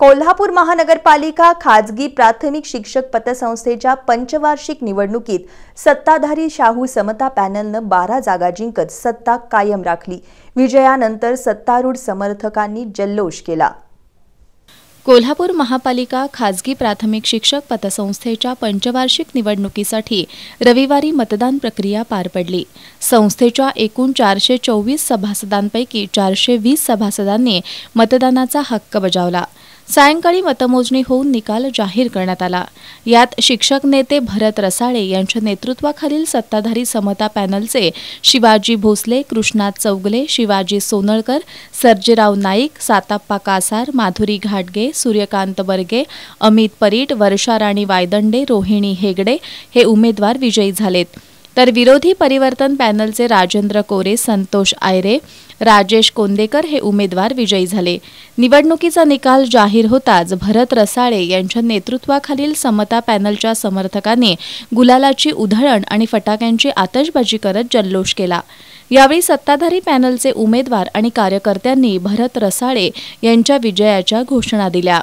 कोल्हापूर महानगरपालिका खाजगी प्राथमिक शिक्षक पतसंस्थेच्या पंचवार्षिक निवडणुकीत सत्ताधारी शाहू समता पॅनलनं बारा जागा जिंकत सत्ता कायम राखली विजयानंतर सत्तारूढ समर्थकांनी जल्लोष केला कोल्हापूर महापालिका खाजगी प्राथमिक शिक्षक पतसंस्थेच्या पंचवार्षिक निवडणुकीसाठी रविवारी मतदान प्रक्रिया पार पडली संस्थेच्या एकूण चारशे चोवीस सभासदांपैकी चारशे वीस सभासदांनी मतदानाचा हक्क बजावला सायंकाळी मतमोजणी होऊन निकाल जाहीर करण्यात आला यात शिक्षक नेते भरत रसाळे यांच्या नेतृत्वाखालील सत्ताधारी समता पॅनलचे शिवाजी भोसले कृष्णा चौगले शिवाजी सोनळकर सर्जेराव नाईक साताप्पा कासार माधुरी घाटगे सूर्यकांत बर्गे अमित परीट वर्षाराणी वायदंडे रोहिणी हेगडे हे उमेदवार विजयी झालेत तर विरोधी परिवर्तन पॅनलचे राजेंद्र कोरे संतोष आयरे राजेश कोंदेकर हे उमेदवार विजयी झाले निवडणुकीचा निकाल जाहीर होताच भरत रसाळे यांच्या नेतृत्वाखालील समता पॅनलच्या समर्थकांनी गुलालाची उधळण आणि फटाक्यांची आतषबाजी करत जल्लोष केला यावेळी सत्ताधारी पॅनलचे उमेदवार आणि कार्यकर्त्यांनी भरत रसाळे यांच्या विजयाच्या घोषणा दिल्या